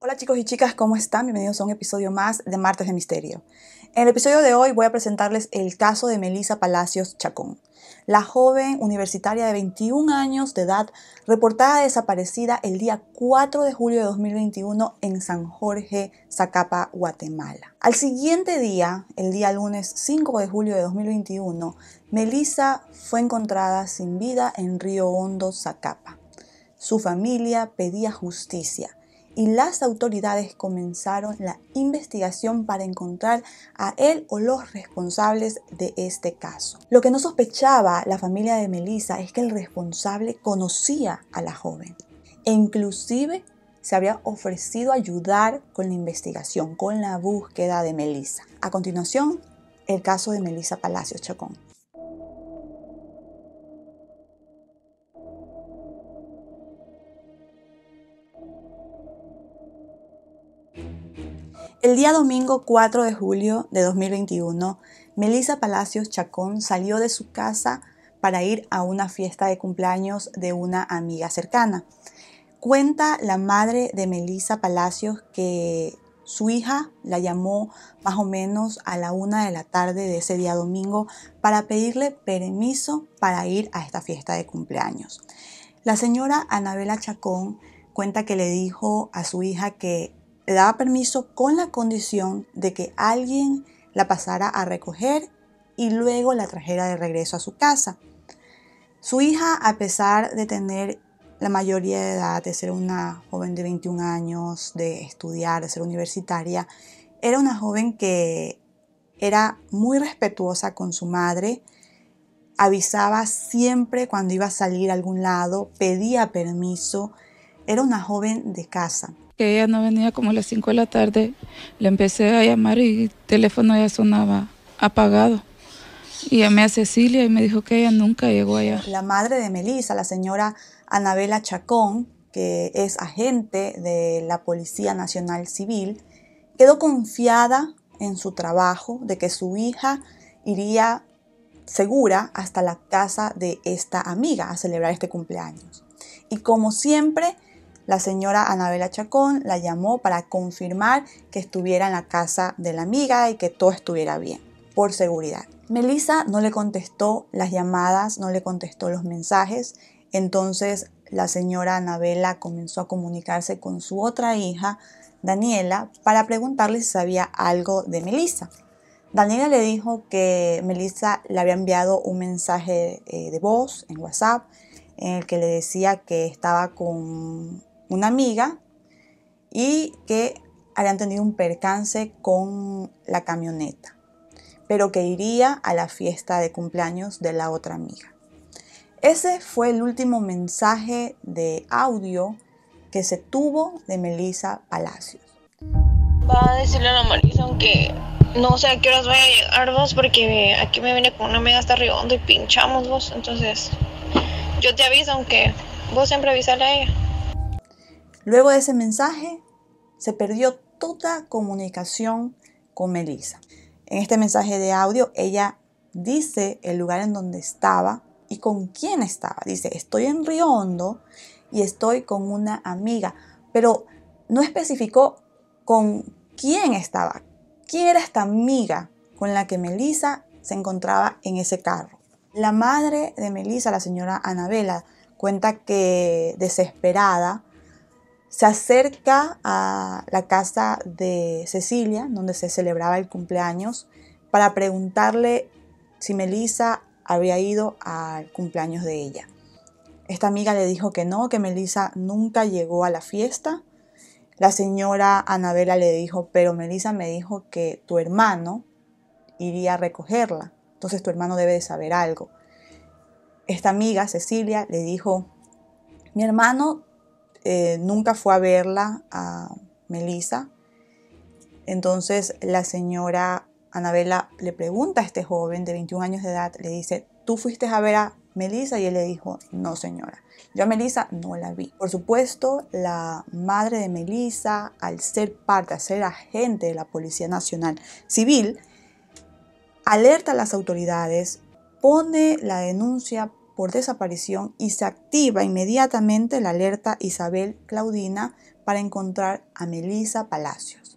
Hola chicos y chicas, ¿cómo están? Bienvenidos a un episodio más de Martes de Misterio. En el episodio de hoy voy a presentarles el caso de Melissa Palacios Chacón, la joven universitaria de 21 años de edad reportada desaparecida el día 4 de julio de 2021 en San Jorge, Zacapa, Guatemala. Al siguiente día, el día lunes 5 de julio de 2021, Melissa fue encontrada sin vida en Río Hondo, Zacapa. Su familia pedía justicia y las autoridades comenzaron la investigación para encontrar a él o los responsables de este caso. Lo que no sospechaba la familia de Melissa es que el responsable conocía a la joven e inclusive se había ofrecido ayudar con la investigación, con la búsqueda de Melissa. A continuación, el caso de Melissa Palacio Chacón. El día domingo 4 de julio de 2021, Melissa Palacios Chacón salió de su casa para ir a una fiesta de cumpleaños de una amiga cercana. Cuenta la madre de Melissa Palacios que su hija la llamó más o menos a la una de la tarde de ese día domingo para pedirle permiso para ir a esta fiesta de cumpleaños. La señora Anabela Chacón cuenta que le dijo a su hija que le daba permiso con la condición de que alguien la pasara a recoger y luego la trajera de regreso a su casa. Su hija, a pesar de tener la mayoría de edad, de ser una joven de 21 años, de estudiar, de ser universitaria, era una joven que era muy respetuosa con su madre, avisaba siempre cuando iba a salir a algún lado, pedía permiso, era una joven de casa que ella no venía como a las 5 de la tarde, le empecé a llamar y el teléfono ya sonaba apagado. Y llamé a Cecilia y me dijo que ella nunca llegó allá. La madre de Melissa, la señora Anabela Chacón, que es agente de la Policía Nacional Civil, quedó confiada en su trabajo, de que su hija iría segura hasta la casa de esta amiga a celebrar este cumpleaños. Y como siempre, la señora Anabela Chacón la llamó para confirmar que estuviera en la casa de la amiga y que todo estuviera bien, por seguridad. Melissa no le contestó las llamadas, no le contestó los mensajes, entonces la señora Anabela comenzó a comunicarse con su otra hija, Daniela, para preguntarle si sabía algo de Melissa. Daniela le dijo que Melissa le había enviado un mensaje eh, de voz en WhatsApp en el que le decía que estaba con una amiga y que habían tenido un percance con la camioneta, pero que iría a la fiesta de cumpleaños de la otra amiga. Ese fue el último mensaje de audio que se tuvo de Melissa Palacios. Va a decirle a la Marisa que no sé a qué horas voy a llegar vos porque aquí me viene con una amiga hasta arriba y pinchamos vos. Entonces yo te aviso, aunque vos siempre avisale a ella. Luego de ese mensaje, se perdió toda comunicación con Melissa. En este mensaje de audio, ella dice el lugar en donde estaba y con quién estaba. Dice, estoy en Río Hondo y estoy con una amiga, pero no especificó con quién estaba, quién era esta amiga con la que Melissa se encontraba en ese carro. La madre de Melissa, la señora Anabela, cuenta que desesperada se acerca a la casa de Cecilia, donde se celebraba el cumpleaños, para preguntarle si Melissa había ido al cumpleaños de ella. Esta amiga le dijo que no, que Melissa nunca llegó a la fiesta. La señora Anabela le dijo, pero Melissa me dijo que tu hermano iría a recogerla, entonces tu hermano debe de saber algo. Esta amiga, Cecilia, le dijo, mi hermano eh, nunca fue a verla a Melissa. Entonces la señora Anabela le pregunta a este joven de 21 años de edad, le dice, ¿tú fuiste a ver a Melissa? Y él le dijo, no señora, yo a Melissa no la vi. Por supuesto, la madre de Melissa, al ser parte, al ser agente de la Policía Nacional Civil, alerta a las autoridades, pone la denuncia por desaparición y se activa inmediatamente la alerta Isabel Claudina para encontrar a Melisa Palacios.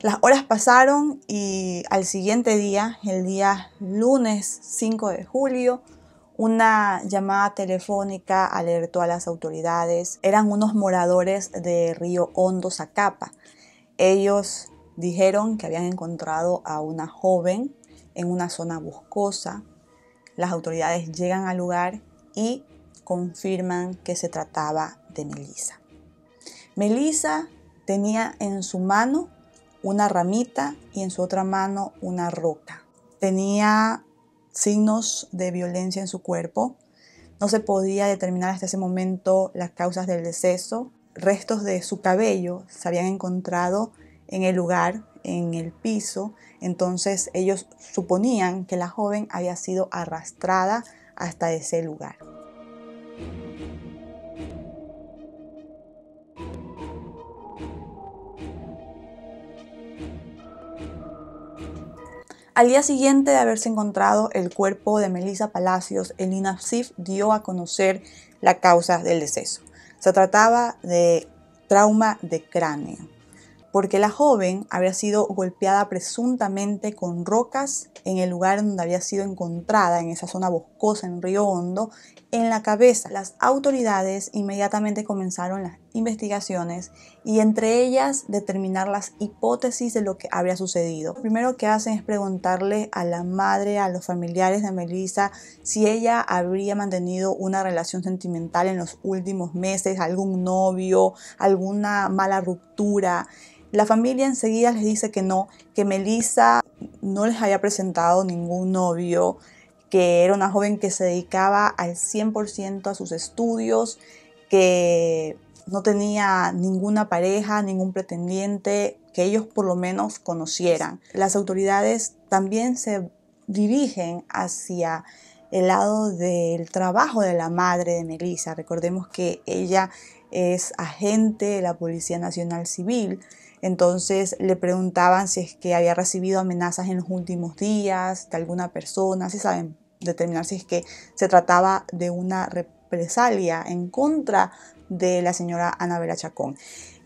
Las horas pasaron y al siguiente día, el día lunes 5 de julio, una llamada telefónica alertó a las autoridades. Eran unos moradores de Río Hondo, Zacapa. Ellos dijeron que habían encontrado a una joven en una zona boscosa las autoridades llegan al lugar y confirman que se trataba de Melissa. Melissa tenía en su mano una ramita y en su otra mano una roca. Tenía signos de violencia en su cuerpo. No se podía determinar hasta ese momento las causas del deceso. Restos de su cabello se habían encontrado en el lugar, en el piso. Entonces ellos suponían que la joven había sido arrastrada hasta ese lugar. Al día siguiente de haberse encontrado el cuerpo de Melissa Palacios, el Inafsif dio a conocer la causa del deceso. Se trataba de trauma de cráneo porque la joven había sido golpeada presuntamente con rocas en el lugar donde había sido encontrada, en esa zona boscosa en Río Hondo, en la cabeza. Las autoridades inmediatamente comenzaron las investigaciones y entre ellas determinar las hipótesis de lo que habría sucedido. primero que hacen es preguntarle a la madre, a los familiares de Melissa, si ella habría mantenido una relación sentimental en los últimos meses, algún novio, alguna mala ruptura. La familia enseguida les dice que no, que Melissa no les había presentado ningún novio, que era una joven que se dedicaba al 100% a sus estudios, que no tenía ninguna pareja, ningún pretendiente que ellos por lo menos conocieran. Las autoridades también se dirigen hacia el lado del trabajo de la madre de Melissa. Recordemos que ella es agente de la Policía Nacional Civil, entonces le preguntaban si es que había recibido amenazas en los últimos días de alguna persona, si saben determinar si es que se trataba de una represalia en contra de la señora Anabela Chacón.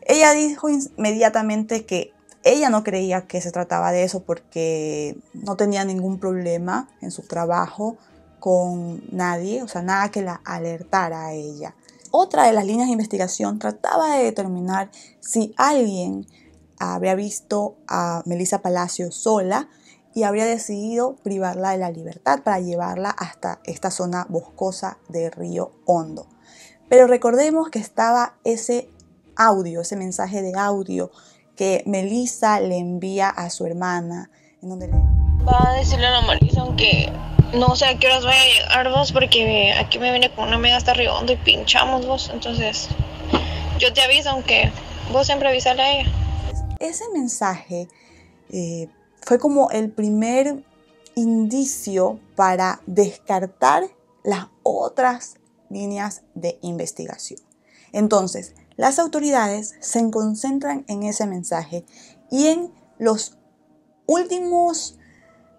Ella dijo inmediatamente que ella no creía que se trataba de eso porque no tenía ningún problema en su trabajo con nadie, o sea, nada que la alertara a ella. Otra de las líneas de investigación trataba de determinar si alguien habría visto a Melissa Palacio sola y habría decidido privarla de la libertad para llevarla hasta esta zona boscosa de Río Hondo. Pero recordemos que estaba ese audio, ese mensaje de audio que Melissa le envía a su hermana, en donde Va a decirle a la Marisa que no sé a qué horas voy a llegar vos, porque aquí me viene con una amiga hasta arriba y pinchamos vos, entonces yo te aviso, aunque vos siempre avisale a ella. Ese mensaje eh, fue como el primer indicio para descartar las otras líneas de investigación. Entonces, las autoridades se concentran en ese mensaje y en los últimos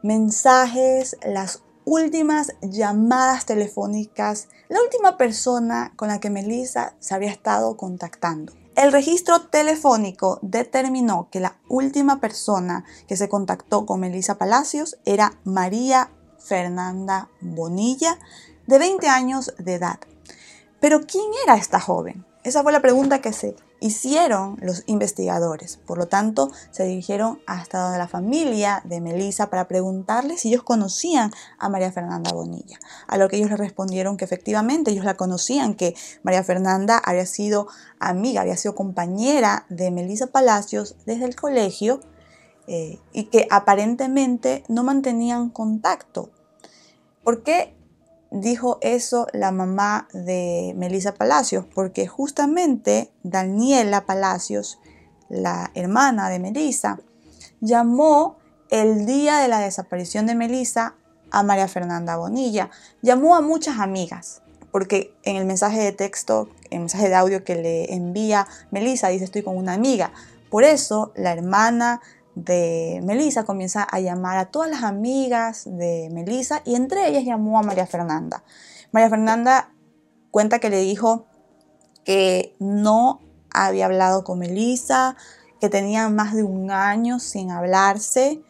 mensajes, las últimas llamadas telefónicas, la última persona con la que Melissa se había estado contactando. El registro telefónico determinó que la última persona que se contactó con Melissa Palacios era María Fernanda Bonilla, de 20 años de edad. Pero ¿quién era esta joven? Esa fue la pregunta que se hicieron los investigadores. Por lo tanto, se dirigieron hasta donde la familia de Melissa para preguntarle si ellos conocían a María Fernanda Bonilla. A lo que ellos le respondieron que efectivamente ellos la conocían, que María Fernanda había sido amiga, había sido compañera de Melissa Palacios desde el colegio eh, y que aparentemente no mantenían contacto. ¿Por qué dijo eso la mamá de Melisa Palacios, porque justamente Daniela Palacios, la hermana de Melissa, llamó el día de la desaparición de Melissa a María Fernanda Bonilla. Llamó a muchas amigas, porque en el mensaje de texto, el mensaje de audio que le envía Melisa dice estoy con una amiga. Por eso la hermana de Melisa, comienza a llamar a todas las amigas de Melisa y entre ellas llamó a María Fernanda. María Fernanda cuenta que le dijo que no había hablado con Melisa, que tenía más de un año sin hablarse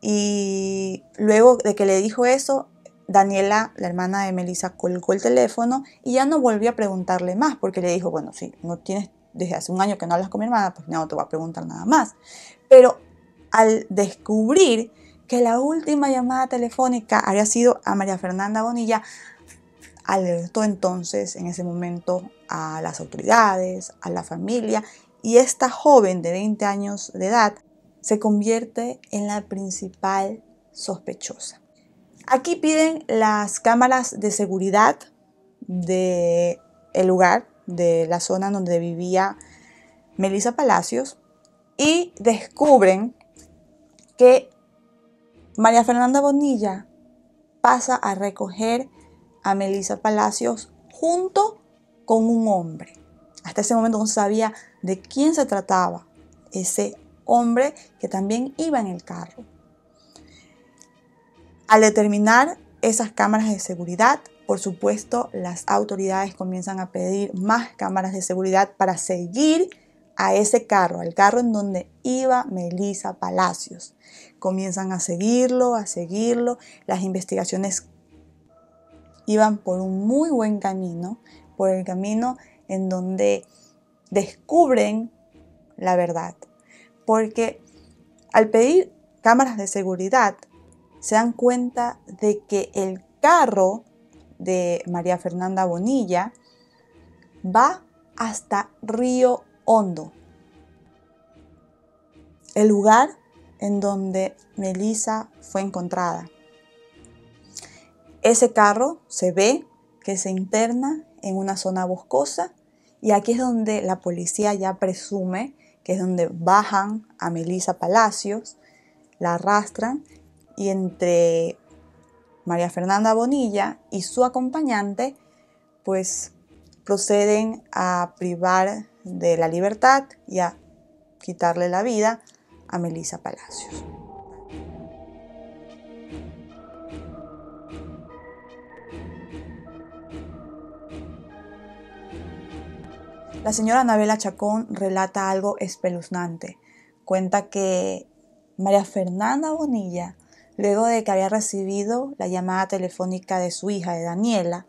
y luego de que le dijo eso, Daniela, la hermana de Melisa, colgó el teléfono y ya no volvió a preguntarle más porque le dijo, bueno, si no tienes desde hace un año que no hablas con mi hermana, pues no te voy a preguntar nada más. Pero al descubrir que la última llamada telefónica había sido a María Fernanda Bonilla, alertó entonces en ese momento a las autoridades, a la familia, y esta joven de 20 años de edad se convierte en la principal sospechosa. Aquí piden las cámaras de seguridad del lugar, de la zona donde vivía Melissa Palacios, y descubren que María Fernanda Bonilla pasa a recoger a Melissa Palacios junto con un hombre. Hasta ese momento no sabía de quién se trataba ese hombre que también iba en el carro. Al determinar esas cámaras de seguridad, por supuesto, las autoridades comienzan a pedir más cámaras de seguridad para seguir a ese carro, al carro en donde iba Melisa Palacios. Comienzan a seguirlo, a seguirlo. Las investigaciones iban por un muy buen camino, por el camino en donde descubren la verdad. Porque al pedir cámaras de seguridad, se dan cuenta de que el carro de María Fernanda Bonilla va hasta Río hondo. El lugar en donde Melissa fue encontrada. Ese carro se ve que se interna en una zona boscosa y aquí es donde la policía ya presume que es donde bajan a Melissa Palacios, la arrastran y entre María Fernanda Bonilla y su acompañante pues proceden a privar de la libertad y a quitarle la vida a Melisa Palacios. La señora Anabela Chacón relata algo espeluznante. Cuenta que María Fernanda Bonilla, luego de que había recibido la llamada telefónica de su hija, de Daniela,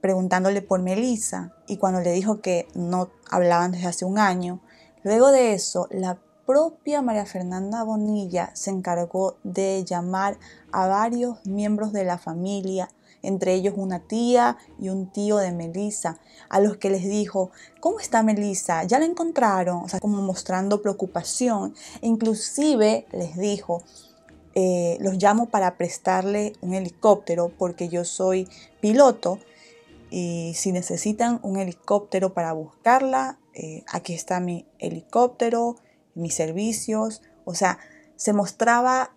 preguntándole por Melissa y cuando le dijo que no hablaban desde hace un año. Luego de eso, la propia María Fernanda Bonilla se encargó de llamar a varios miembros de la familia, entre ellos una tía y un tío de Melissa, a los que les dijo, ¿cómo está Melissa? ¿Ya la encontraron? O sea, como mostrando preocupación. Inclusive les dijo, eh, los llamo para prestarle un helicóptero porque yo soy piloto y si necesitan un helicóptero para buscarla, eh, aquí está mi helicóptero, mis servicios. O sea, se mostraba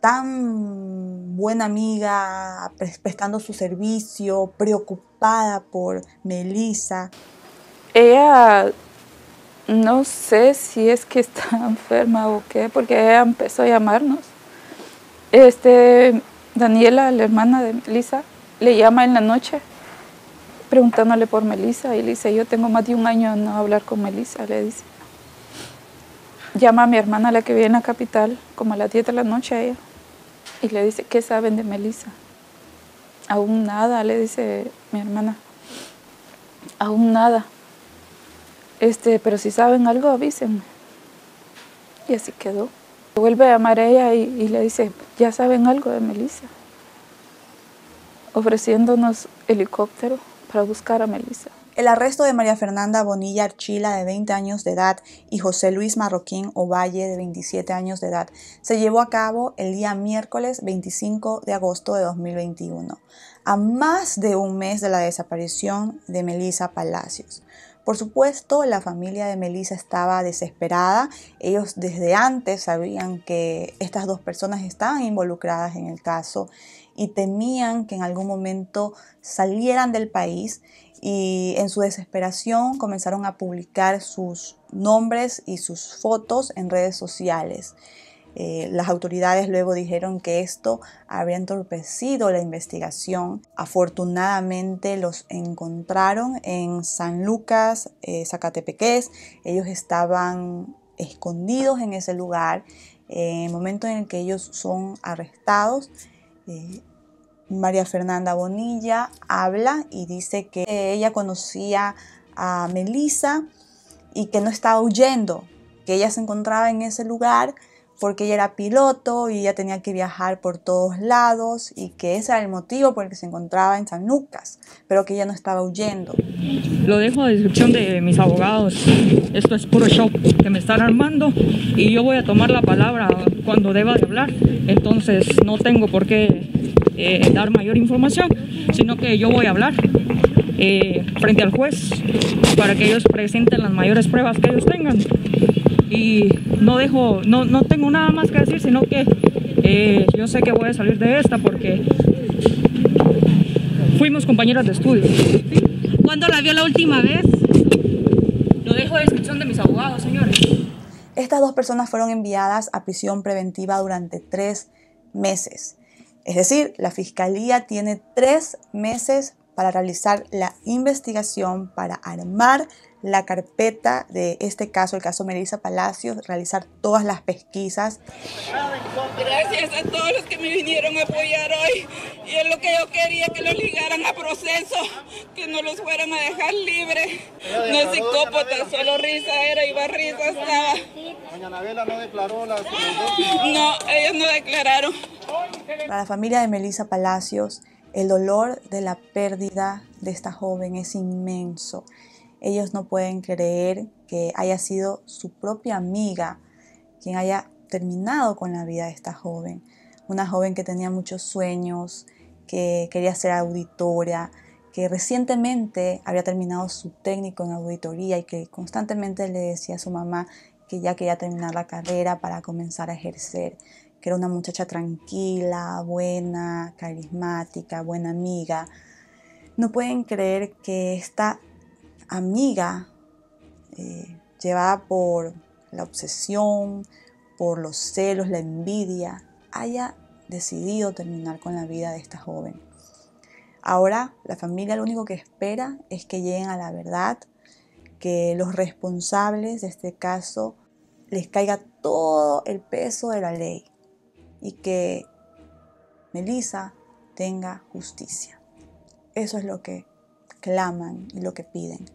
tan buena amiga, prestando su servicio, preocupada por Melissa. Ella, no sé si es que está enferma o qué, porque ella empezó a llamarnos. Este, Daniela, la hermana de Melissa, le llama en la noche preguntándole por Melissa y le dice, yo tengo más de un año no hablar con Melissa, le dice. Llama a mi hermana, la que vive en la capital, como a las 10 de la noche a ella, y le dice, ¿qué saben de Melissa? Aún nada, le dice mi hermana. Aún nada. Este, pero si saben algo, avísenme. Y así quedó. Vuelve a llamar a ella y, y le dice, ¿ya saben algo de Melissa? ofreciéndonos helicóptero para buscar a Melissa. El arresto de María Fernanda Bonilla Archila, de 20 años de edad, y José Luis Marroquín Ovalle, de 27 años de edad, se llevó a cabo el día miércoles 25 de agosto de 2021, a más de un mes de la desaparición de Melissa Palacios. Por supuesto, la familia de Melissa estaba desesperada. Ellos desde antes sabían que estas dos personas estaban involucradas en el caso y temían que en algún momento salieran del país y en su desesperación comenzaron a publicar sus nombres y sus fotos en redes sociales. Eh, las autoridades luego dijeron que esto habría entorpecido la investigación. Afortunadamente los encontraron en San Lucas, eh, Ellos estaban escondidos en ese lugar. Eh, en el momento en el que ellos son arrestados, eh, María Fernanda Bonilla habla y dice que eh, ella conocía a Melisa y que no estaba huyendo, que ella se encontraba en ese lugar porque ella era piloto y ella tenía que viajar por todos lados y que ese era el motivo por el que se encontraba en San Lucas, pero que ella no estaba huyendo. Lo dejo a descripción de mis abogados. Esto es puro shock, que me están armando y yo voy a tomar la palabra cuando deba de hablar. Entonces no tengo por qué eh, dar mayor información, sino que yo voy a hablar eh, frente al juez para que ellos presenten las mayores pruebas que ellos tengan. Y no dejo, no, tengo nada más que decir, sino que eh, yo sé que voy a salir de esta porque fuimos compañeras de estudio. ¿Cuándo la vio la última vez? Lo dejo a descripción de mis abogados, señor. Estas dos personas fueron enviadas a prisión preventiva durante tres meses. Es decir, la Fiscalía tiene tres meses para realizar la investigación, para armar la carpeta de este caso, el caso Melissa Palacios, realizar todas las pesquisas. Gracias a todos los que me vinieron a apoyar hoy. Y es lo que yo quería, que los ligaran a proceso, que no los fueran a dejar libres. No es psicópata, solo risa era y barrita estaba. mañana no declaró No, ellos no declararon. Para la familia de Melissa Palacios, el dolor de la pérdida de esta joven es inmenso. Ellos no pueden creer que haya sido su propia amiga quien haya terminado con la vida de esta joven. Una joven que tenía muchos sueños, que quería ser auditora, que recientemente había terminado su técnico en auditoría y que constantemente le decía a su mamá que ya quería terminar la carrera para comenzar a ejercer, que era una muchacha tranquila, buena, carismática, buena amiga. No pueden creer que esta amiga eh, llevada por la obsesión, por los celos, la envidia, haya decidido terminar con la vida de esta joven. Ahora la familia lo único que espera es que lleguen a la verdad, que los responsables de este caso les caiga todo el peso de la ley y que Melissa tenga justicia. Eso es lo que claman y lo que piden.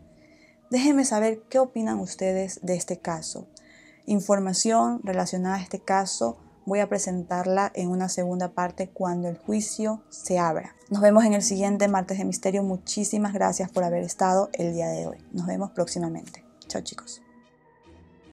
Déjenme saber qué opinan ustedes de este caso. Información relacionada a este caso voy a presentarla en una segunda parte cuando el juicio se abra. Nos vemos en el siguiente martes de misterio. Muchísimas gracias por haber estado el día de hoy. Nos vemos próximamente. Chao chicos.